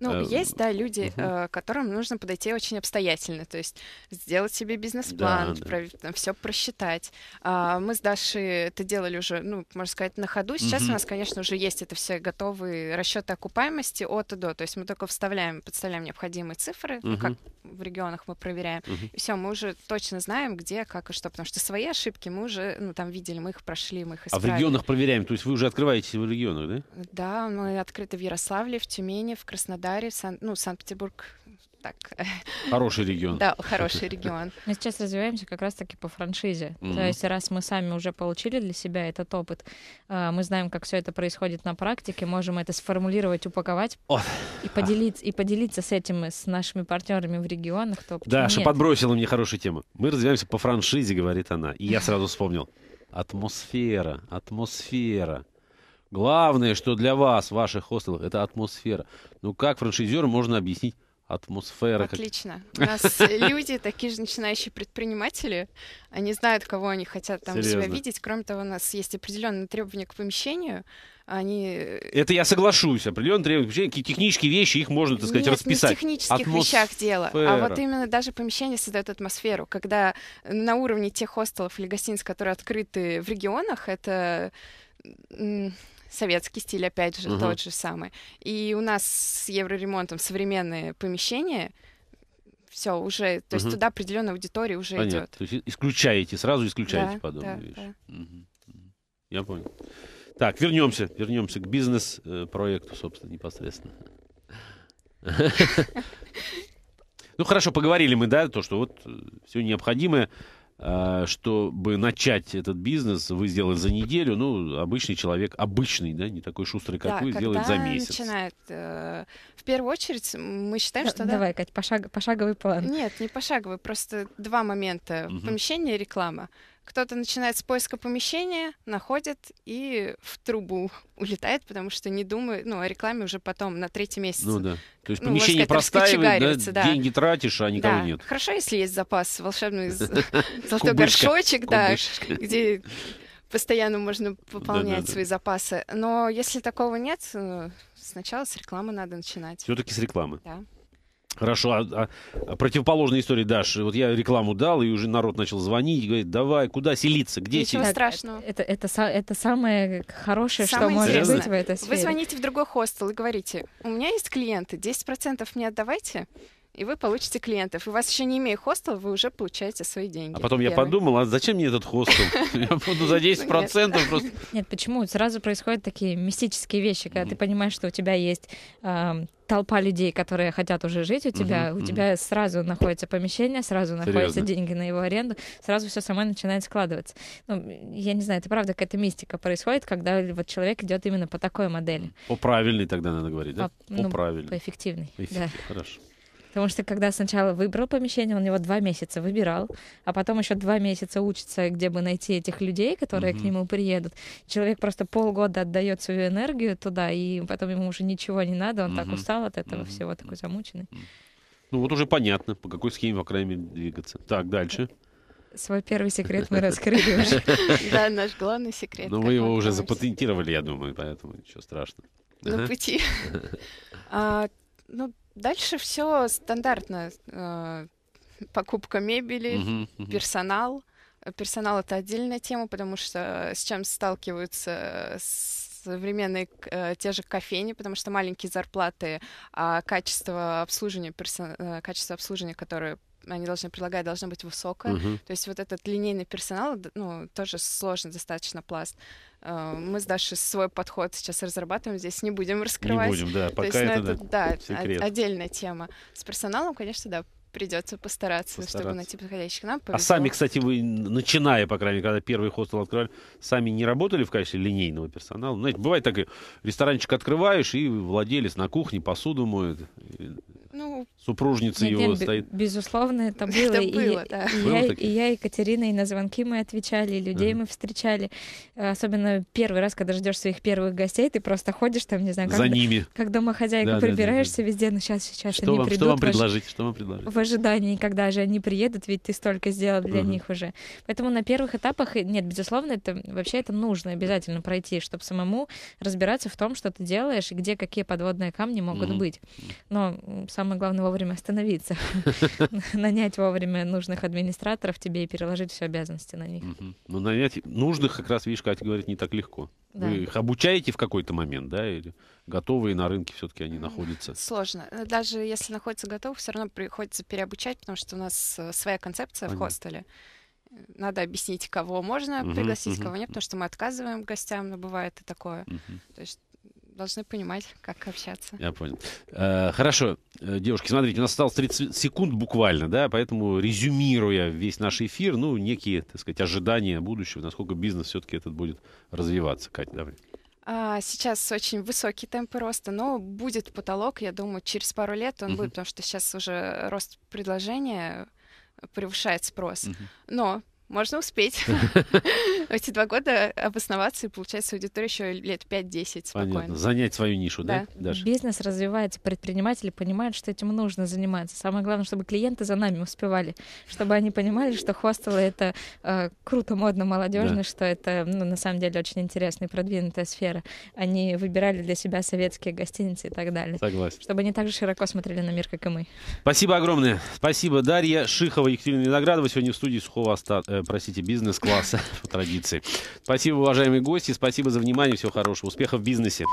Ну, э, есть,
да, люди, угу. э, которым нужно подойти очень обстоятельно, то есть сделать себе бизнес-план, да, про, да. все просчитать. А, мы с Дашей это делали уже, ну, можно сказать, на ходу. Сейчас угу. у нас, конечно, уже есть это все готовые расчеты окупаемости от и до, то есть мы только вставляем, подставляем необходимые цифры, угу. ну, как в регионах мы проверяем, угу. и все, мы уже точно знаем, где, как и что, потому что свои ошибки мы уже, ну, там видели, мы их прошли, мы их исправили. А в регионах
проверяем, то есть вы уже открываете в регионах, да?
Да, мы открыты в Ярославле, в Тюмени, в Краснодаре, Краснодаре,
Сан, ну, Санкт-Петербург так.
Хороший регион. Да, хороший регион.
Мы сейчас развиваемся как раз-таки по франшизе. Mm-hmm. То есть раз мы сами уже получили для себя этот опыт, а, мы знаем, как все это происходит на практике, можем это сформулировать, упаковать oh. и, поделиться, и поделиться с этим с нашими партнерами в регионах. То да, что подбросила
мне хорошую тему. Мы развиваемся по франшизе, говорит она. И я сразу вспомнил. Атмосфера, атмосфера. Главное, что для вас, ваших хостелов, это атмосфера. Ну как франшизеру можно объяснить атмосфера. Отлично. У нас люди,
такие же начинающие предприниматели, они знают, кого они хотят там Серьезно? у себя видеть. Кроме того, у нас есть определенные требования к помещению. Они... Э,
это я соглашусь. Определенные требования к помещению. Какие технические вещи, их можно, так сказать, Нет, расписать. не в технических атмосфера. вещах дело. А вот
именно даже помещение создает атмосферу. Когда на уровне тех хостелов или гостиниц, которые открыты в регионах, это советский стиль, опять же, угу. тот же самый. И у нас с евроремонтом современные помещения, все уже, то есть туда определенная аудитория уже Понятно. идет.
То есть исключаете, сразу исключаете да, подобные да, вещи. Да. Угу. Я понял. Так, вернемся, вернемся к бизнес-проекту, э, собственно, непосредственно. Ну хорошо, поговорили мы, да, то, что вот э, все необходимое Э, чтобы начать этот бизнес, вы сделали за неделю, ну, обычный человек, обычный, да, не такой шустрый, как да, вы, сделает за месяц.
начинает? Э, в первую очередь мы считаем, ну, да, что... Давай, да...
Кать, пошаг, пошаговый план.
Нет, не пошаговый, просто два момента. Угу. Помещение и реклама кто-то начинает с поиска помещения, находит и в трубу улетает, потому что не думает, ну, о рекламе уже потом, на третий месяц. Ну да. То есть ну, помещение ну, простаивает, да, да. деньги
тратишь, а никого да. нет.
Хорошо, если есть запас, волшебный золотой горшочек, да, где постоянно можно пополнять свои запасы. Но если такого нет, э, сначала с рекламы надо начинать. Все-таки с
рекламы. Да. Хорошо, а, а противоположная история, Даш. Вот я рекламу дал, и уже народ начал звонить, говорит, давай, куда селиться, где Ничего селиться?
страшного. Это, это, это, самое хорошее, самое что может быть в этой сфере. Вы звоните
в другой хостел и говорите, у меня есть клиенты, 10% мне отдавайте, и вы получите клиентов. И у вас еще не имея хостела, вы уже получаете свои
деньги. А потом первые. я подумал,
а зачем мне этот хостел? Я буду за 10% просто...
Нет, почему? Сразу происходят такие мистические вещи, когда ты понимаешь, что у тебя есть толпа людей, которые хотят уже жить у тебя, у тебя сразу находится помещение, сразу находятся деньги на его аренду, сразу все само начинает складываться. Ну, я не знаю, это правда какая-то мистика происходит, когда вот человек идет именно по такой модели.
По правильной тогда надо говорить, да? По, ну, правильной. По эффективной. По Хорошо.
Потому что когда сначала выбрал помещение, он его два месяца выбирал, а потом еще два месяца учится, где бы найти этих людей, которые mm-hmm. к нему приедут. Человек просто полгода отдает свою энергию туда, и потом ему уже ничего не надо, он mm-hmm. так устал от этого mm-hmm. всего, такой замученный.
Ну вот уже понятно, по какой схеме, по крайней мере, двигаться. Так, дальше
свой первый секрет мы раскрыли уже. Да, наш главный секрет. Но
ну, мы его уже запатентировали, я думаю, поэтому ничего страшного. На пути.
А, ну, Дальше все стандартно. Э, покупка мебели, персонал. Персонал это отдельная тема, потому что э, с чем сталкиваются э, современные те же кофейни, потому что маленькие зарплаты, а качество обслуживания, персон... качество обслуживания, которое они должны предлагать, должно быть высокое. Угу. То есть вот этот линейный персонал, ну, тоже сложный достаточно пласт. Э, мы с Дашей свой подход сейчас разрабатываем, здесь не будем раскрывать. Не будем, да, пока То есть, ну, это, это да, секрет. отдельная тема. С персоналом, конечно, да, придется постараться, постараться, чтобы найти подходящих нам. А повезло. А сами,
кстати, вы, начиная, по крайней мере, когда первый хостел открывали, сами не работали в качестве линейного персонала? Ну, знаете, бывает так, ресторанчик открываешь, и владелец на кухне посуду моет ну, супружница его нет, стоит.
Безусловно, это было. Это и, было, да. И, было я, и я, Екатерина, и на звонки мы отвечали, и людей mm-hmm. мы встречали. Э, особенно первый раз, когда ждешь своих первых гостей, ты просто ходишь там, не знаю, как, За ними. как домохозяйка, да, прибираешься да, да, да. везде, но ну, сейчас, сейчас что они вам, придут. Что вам предложить? Что вам предложить? В ожидании, когда же они приедут, ведь ты столько сделал для mm-hmm. них уже. Поэтому на первых этапах, нет, безусловно, это вообще это нужно обязательно пройти, чтобы самому разбираться в том, что ты делаешь, и где какие подводные камни могут mm-hmm. быть. Но сам самое главное вовремя остановиться, нанять вовремя нужных администраторов тебе и переложить все обязанности на них.
Ну, нанять нужных, как раз, видишь, Катя говорит, не так легко. Вы их обучаете в какой-то момент, да, или готовые на рынке все-таки они находятся?
Сложно. Э,
даже если находятся готовы, все равно приходится переобучать, потому что у нас э, своя концепция в хостеле. Э, надо объяснить, кого можно пригласить, кого нет, потому что мы отказываем гостям, но бывает и такое. То есть должны понимать, как общаться. Я понял.
Э, хорошо, э, девушки, смотрите, у нас осталось 30 секунд буквально, да, поэтому резюмируя весь наш эфир, ну, некие, так сказать, ожидания будущего, насколько бизнес все-таки этот будет развиваться. Катя, давай.
А, сейчас очень высокие темпы роста, но будет потолок, я думаю, через пару лет он uh будет, потому что сейчас уже рост предложения э, превышает спрос. uh Но можно успеть. Эти два года обосноваться, и получается аудитория
еще лет 5-10 спокойно.
Занять свою нишу, да? Да.
Бизнес развивается, предприниматели понимают, что этим нужно заниматься. Самое главное, чтобы клиенты за нами успевали, чтобы они понимали, что хостелы — это э, круто, модно, молодежно, что это ну, на самом деле очень интересная и продвинутая сфера. Они выбирали для себя советские гостиницы и так далее. Согласен. Чтобы они также широко смотрели на мир, как и мы.
Спасибо огромное. Спасибо, Дарья Шихова, Екатерина Виноградова. Сегодня в студии Сухого остатка э, простите, бизнес-класса по традиции. Спасибо, уважаемые гости, спасибо за внимание, всего хорошего, успехов в бизнесе.